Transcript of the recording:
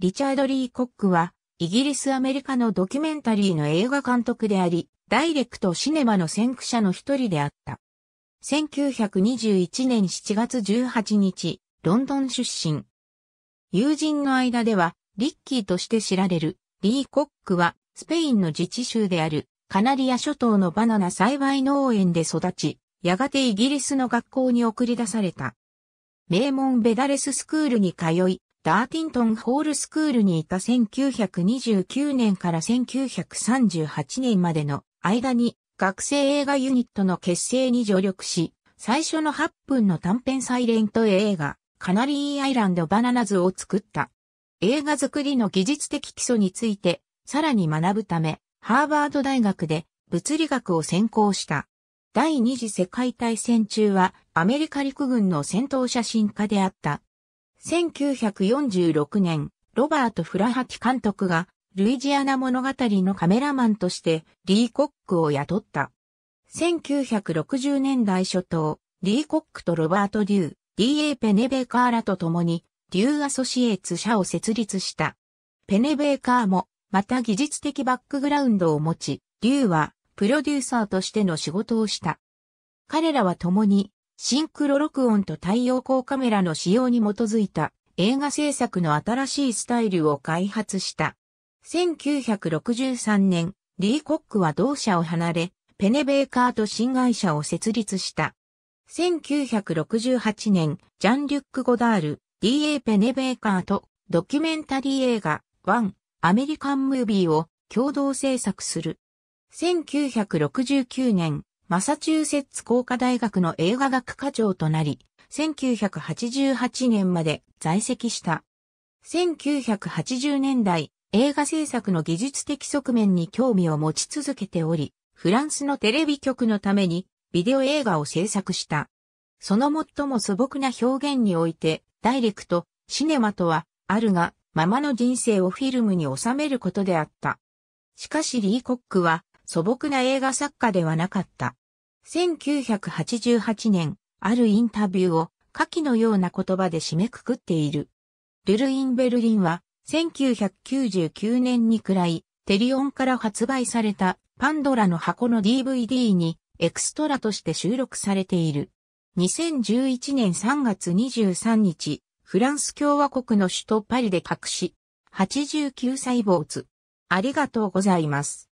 リチャード・リー・コックは、イギリス・アメリカのドキュメンタリーの映画監督であり、ダイレクト・シネマの先駆者の一人であった。1921年7月18日、ロンドン出身。友人の間では、リッキーとして知られる、リー・コックは、スペインの自治州である、カナリア諸島のバナナ栽培農園で育ち、やがてイギリスの学校に送り出された。名門ベダレススクールに通い、ダーティントンホールスクールにいた1929年から1938年までの間に学生映画ユニットの結成に助力し、最初の8分の短編サイレント映画、カナリーアイランドバナナズを作った。映画作りの技術的基礎について、さらに学ぶため、ハーバード大学で物理学を専攻した。第二次世界大戦中はアメリカ陸軍の戦闘写真家であった1946年、ロバート・フラハキ監督が、ルイジアナ物語のカメラマンとして、リー・コックを雇った。1960年代初頭、リー・コックとロバート・デュー、D.A. ペネベーカーらと共に、デュー・アソシエーツ社を設立した。ペネベーカーも、また技術的バックグラウンドを持ち、デューは、プロデューサーとしての仕事をした。彼らは共に、シンクロ録音と太陽光カメラの使用に基づいた映画制作の新しいスタイルを開発した。1963年、リー・コックは同社を離れ、ペネベーカーと新会社を設立した。1968年、ジャン・リュック・ゴダール、D.A. ペネベーカーとドキュメンタリー映画、ワン、アメリカン・ムービーを共同制作する。1969年、マサチューセッツ工科大学の映画学科長となり、1988年まで在籍した。1980年代、映画制作の技術的側面に興味を持ち続けており、フランスのテレビ局のためにビデオ映画を制作した。その最も素朴な表現において、ダイレクト、シネマとは、あるが、ままの人生をフィルムに収めることであった。しかしリーコックは、素朴な映画作家ではなかった。1988年、あるインタビューを下記のような言葉で締めくくっている。ルルイン・ベルリンは1999年にくらいテリオンから発売されたパンドラの箱の DVD にエクストラとして収録されている。2011年3月23日、フランス共和国の首都パリで隠し、89歳坊主。ありがとうございます。